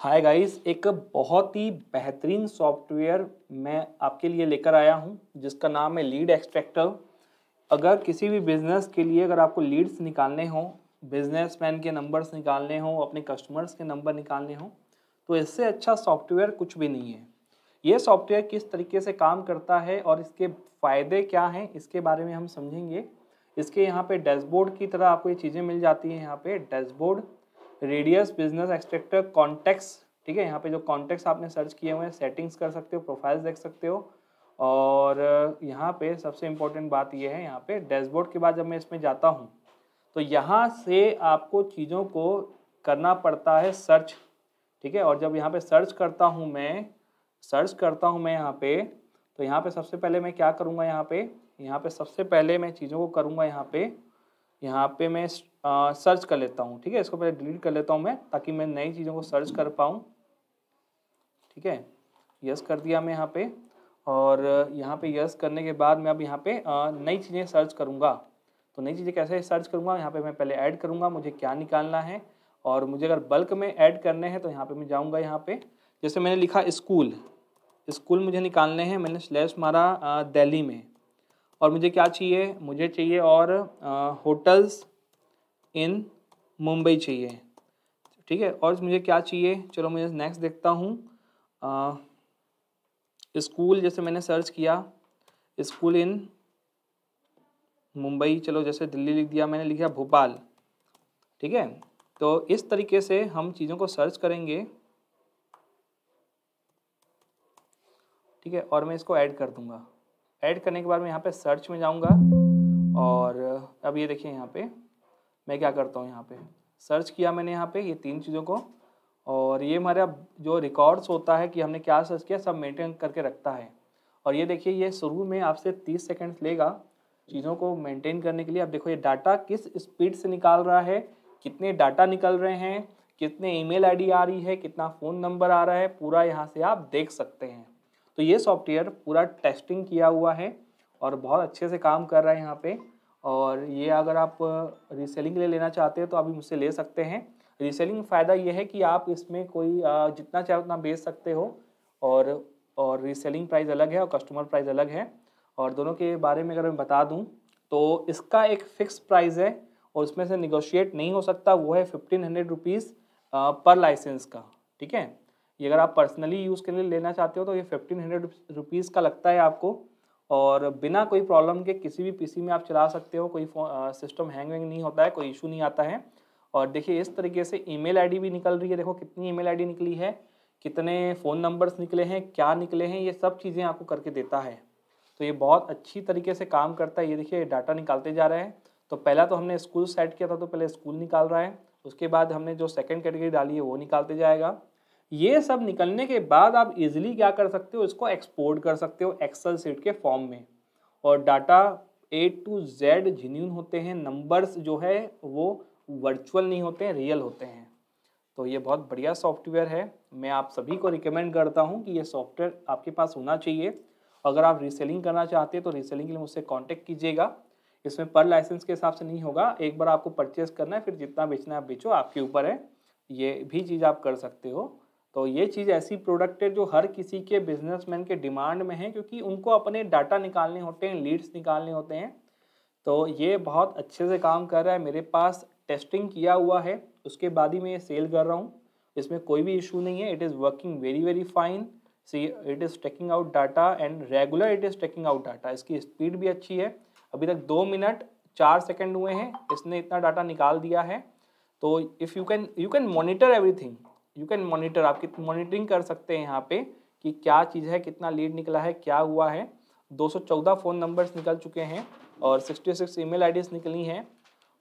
hi guys एक बहुत ही बेहतरीन सॉफ्टवेयर मैं आपके लिए लेकर आया हूं जिसका नाम है लीड एक्सट्रैक्टर अगर किसी भी बिजनेस के लिए अगर आपको लीड्स निकालने हो बिजनेसमैन के नंबर्स निकालने हो अपने कस्टमर्स के नंबर निकालने हो तो इससे अच्छा सॉफ्टवेयर कुछ भी नहीं है ये सॉफ्टवेयर किस तरीके से काम करता है और इसके फ़ायदे क्या हैं इसके बारे में हम समझेंगे इसके यहाँ पे डैशबोर्ड की तरह आपको ये चीज़ें मिल जाती हैं यहाँ पे dashboard radius business extractor contacts ठीक है यहाँ पे जो कॉन्टेक्स आपने सर्च किए हुए हैं सेटिंग्स कर सकते हो प्रोफाइल्स देख सकते हो और यहाँ पे सबसे इम्पोर्टेंट बात यह है यहाँ पे डैशबोर्ड के बाद जब मैं इसमें जाता हूँ तो यहाँ से आपको चीज़ों को करना पड़ता है सर्च ठीक है और जब यहाँ पे सर्च करता हूँ मैं सर्च करता हूँ मैं यहाँ पे तो यहाँ पे सबसे पहले मैं क्या करूँगा यहाँ पे यहाँ पे सबसे पहले मैं चीज़ों को करूँगा यहाँ पे यहाँ पे मैं आ, सर्च कर लेता हूँ ठीक है इसको पहले डिलीट कर लेता हूँ मैं ताकि मैं नई चीज़ों को सर्च कर पाऊँ ठीक है यस कर दिया मैं यहाँ पे और यहाँ पे यस करने के बाद मैं अब यहाँ पे नई चीज़ें सर्च करूँगा तो नई चीज़ें कैसे सर्च करूँगा यहाँ पे मैं पहले ऐड करूँगा मुझे क्या निकालना है और मुझे अगर बल्क में ऐड करने हैं तो यहाँ पे मैं जाऊँगा यहाँ पे जैसे मैंने लिखा स्कूल स्कूल मुझे निकालने हैं मैंने स्लेब्स मारा दिल्ली में और मुझे क्या चाहिए मुझे चाहिए और होटल्स इन मुंबई चाहिए ठीक है और मुझे क्या चाहिए चलो मुझे नेक्स्ट देखता हूँ स्कूल जैसे मैंने सर्च किया स्कूल इन मुंबई चलो जैसे दिल्ली लिख दिया मैंने लिखा भोपाल ठीक है तो इस तरीके से हम चीज़ों को सर्च करेंगे ठीक है और मैं इसको ऐड कर दूंगा ऐड करने के बाद मैं यहाँ पे सर्च में जाऊँगा और अब ये देखिए यहाँ पे मैं क्या करता हूँ यहाँ पे सर्च किया मैंने यहाँ पे ये तीन चीज़ों को और ये हमारा जो रिकॉर्ड्स होता है कि हमने क्या सर्च किया सब मेंटेन करके रखता है और ये देखिए ये शुरू में आपसे तीस सेकेंड्स लेगा चीज़ों को मेंटेन करने के लिए अब देखो ये डाटा किस स्पीड से निकाल रहा है कितने डाटा निकल रहे हैं कितने ई मेल आ रही है कितना फ़ोन नंबर आ रहा है पूरा यहाँ से आप देख सकते हैं तो ये सॉफ्टवेयर पूरा टेस्टिंग किया हुआ है और बहुत अच्छे से काम कर रहा है यहाँ पे और ये अगर आप रीसेलिंग के लिए लेना चाहते हैं तो अभी मुझसे ले सकते हैं रीसेलिंग फ़ायदा ये है कि आप इसमें कोई जितना चाहे उतना बेच सकते हो और और रीसेलिंग प्राइस अलग है और कस्टमर प्राइस अलग है और दोनों के बारे में अगर मैं बता दूं तो इसका एक फ़िक्स प्राइस है और उसमें से निगोशिएट नहीं हो सकता वो है फिफ्टीन हंड्रेड रुपीज़ पर लाइसेंस का ठीक है ये अगर आप पर्सनली यूज़ के लिए लेना चाहते हो तो ये फिफ्टीन हंड्रेड रुपीज़ का लगता है आपको और बिना कोई प्रॉब्लम के किसी भी पीसी में आप चला सकते हो कोई सिस्टम हैंग वैंग नहीं होता है कोई इशू नहीं आता है और देखिए इस तरीके से ईमेल आईडी भी निकल रही है देखो कितनी ईमेल आईडी निकली है कितने फ़ोन नंबर्स निकले हैं क्या निकले हैं ये सब चीज़ें आपको करके देता है तो ये बहुत अच्छी तरीके से काम करता है ये देखिए डाटा निकालते जा रहे हैं तो पहला तो हमने स्कूल सेट किया था तो पहले स्कूल निकाल रहा है उसके बाद हमने जो सेकेंड कैटेगरी डाली है वो निकालते जाएगा ये सब निकलने के बाद आप इजीली क्या कर सकते हो इसको एक्सपोर्ट कर सकते हो एक्सेल सीट के फॉर्म में और data A to Z genuine होते हैं नंबर्स जो है वो वर्चुअल नहीं होते हैं रियल होते हैं तो ये बहुत बढ़िया सॉफ्टवेयर है मैं आप सभी को रिकमेंड करता हूँ कि ये सॉफ्टवेयर आपके पास होना चाहिए अगर आप रीसेलिंग करना चाहते हैं तो रीसेलिंग के लिए मुझसे कॉन्टेक्ट कीजिएगा इसमें पर लाइसेंस के हिसाब से नहीं होगा एक बार आपको परचेस करना है फिर जितना बेचना है बेचो आपके ऊपर है ये भी चीज़ आप कर सकते हो तो ये चीज़ ऐसी प्रोडक्ट है जो हर किसी के बिजनेसमैन के डिमांड में है क्योंकि उनको अपने डाटा निकालने होते हैं लीड्स निकालने होते हैं तो ये बहुत अच्छे से काम कर रहा है मेरे पास टेस्टिंग किया हुआ है उसके बाद ही मैं ये सेल कर रहा हूँ इसमें कोई भी इशू नहीं है it is working very very fine see it is taking out data and regular it is taking out data इसकी स्पीड भी अच्छी है अभी तक दो मिनट चार सेकेंड हुए हैं इसने इतना डाटा निकाल दिया है तो if you can you can monitor everything you can monitor आप कित मॉनिटरिंग कर सकते हैं यहाँ पे कि क्या चीज़ है कितना लीड निकला है क्या हुआ है 214 फ़ोन नंबर्स निकल चुके हैं और 66 ई मेल निकली हैं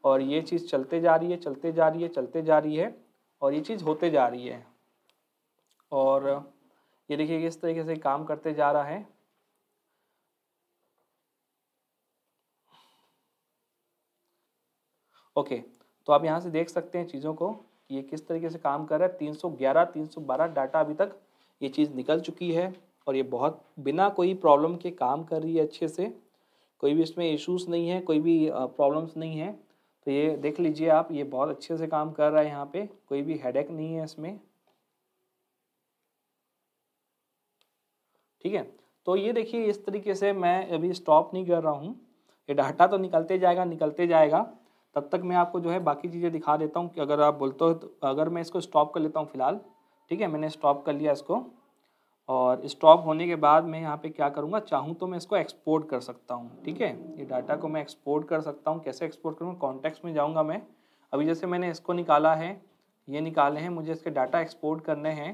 और ये चीज़ चलते जा रही है चलते जा रही है चलते जा रही है और ये चीज़ होते जा रही है और ये देखिए किस तरीके से काम करते जा रहा है ओके तो आप यहाँ से देख सकते हैं चीज़ों को कि ये किस तरीके से काम कर रहा है 311 312 डाटा अभी तक ये चीज़ निकल चुकी है और ये बहुत बिना कोई प्रॉब्लम के काम कर रही है अच्छे से कोई भी इसमें इश्यूज नहीं है कोई भी प्रॉब्लम्स नहीं है तो ये देख लीजिए आप ये बहुत अच्छे से काम कर रहा है यहाँ पर कोई भी हेडेक नहीं है इसमें ठीक है तो ये देखिए इस तरीके से मैं अभी स्टॉप नहीं कर रहा हूँ ये डाटा तो निकलते जाएगा निकलते जाएगा तब तक मैं आपको जो है बाकी चीज़ें दिखा देता हूँ कि अगर आप बोलते हो तो अगर मैं इसको स्टॉप कर लेता हूँ फ़िलहाल ठीक है मैंने स्टॉप कर लिया इसको और स्टॉप होने के बाद मैं यहाँ पे क्या करूँगा चाहूँ तो मैं इसको एक्सपोर्ट कर सकता हूँ ठीक है ये डाटा को मैं एक्सपोर्ट कर सकता हूँ कैसे एक्सपोर्ट करूँगा कॉन्टेक्स्ट में जाऊँगा मैं अभी जैसे मैंने इसको निकाला है ये निकाले हैं मुझे इसके डाटा एक्सपोर्ट करने हैं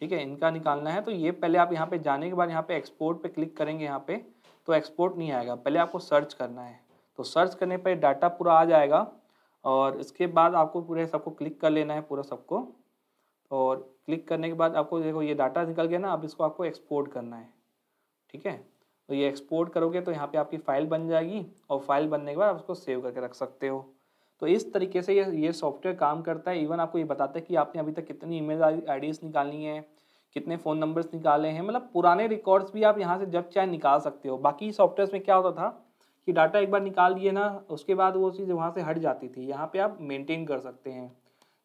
ठीक है इनका निकालना है तो ये पहले आप यहाँ पर जाने के बाद यहाँ पर एक्सपोर्ट पर क्लिक करेंगे यहाँ पर तो एक्सपोर्ट नहीं आएगा पहले आपको सर्च करना है तो सर्च करने पर डाटा पूरा आ जाएगा और इसके बाद आपको पूरे सबको क्लिक कर लेना है पूरा सबको और क्लिक करने के बाद आपको देखो ये डाटा निकल गया ना अब इसको आपको एक्सपोर्ट करना है ठीक है तो ये एक्सपोर्ट करोगे तो यहाँ पे आपकी फ़ाइल बन जाएगी और फाइल बनने के बाद आप उसको सेव करके रख सकते हो तो इस तरीके से ये ये सॉफ्टवेयर काम करता है इवन आपको ये बताता है कि आपने अभी तक कितनी ईमेल आईडीज निकालनी है कितने फ़ोन नंबर्स निकाले हैं मतलब पुराने रिकॉर्ड्स भी आप यहाँ से जब चाहे निकाल सकते हो बाकी सॉफ्टवेयर में क्या होता था कि डाटा एक बार निकाल लिए ना उसके बाद वो चीज़ वहाँ से हट जाती थी यहाँ पे आप मेंटेन कर सकते हैं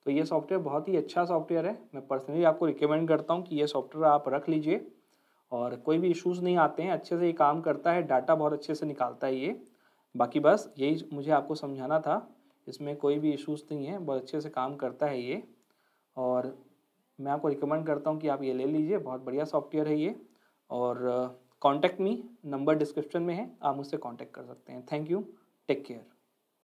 तो ये सॉफ्टवेयर बहुत ही अच्छा सॉफ्टवेयर है मैं पर्सनली आपको रिकमेंड करता हूँ कि ये सॉफ्टवेयर आप रख लीजिए और कोई भी इश्यूज़ नहीं आते हैं अच्छे से ये काम करता है डाटा बहुत अच्छे से निकालता है ये बाकी बस यही मुझे आपको समझाना था इसमें कोई भी इशूज़ नहीं है बहुत अच्छे से काम करता है ये और मैं आपको रिकमेंड करता हूँ कि आप ये ले लीजिए बहुत बढ़िया सॉफ्टवेयर है ये और कॉन्टैक्ट मी नंबर डिस्क्रिप्शन में है आप मुझसे कॉन्टैक्ट कर सकते हैं थैंक यू टेक केयर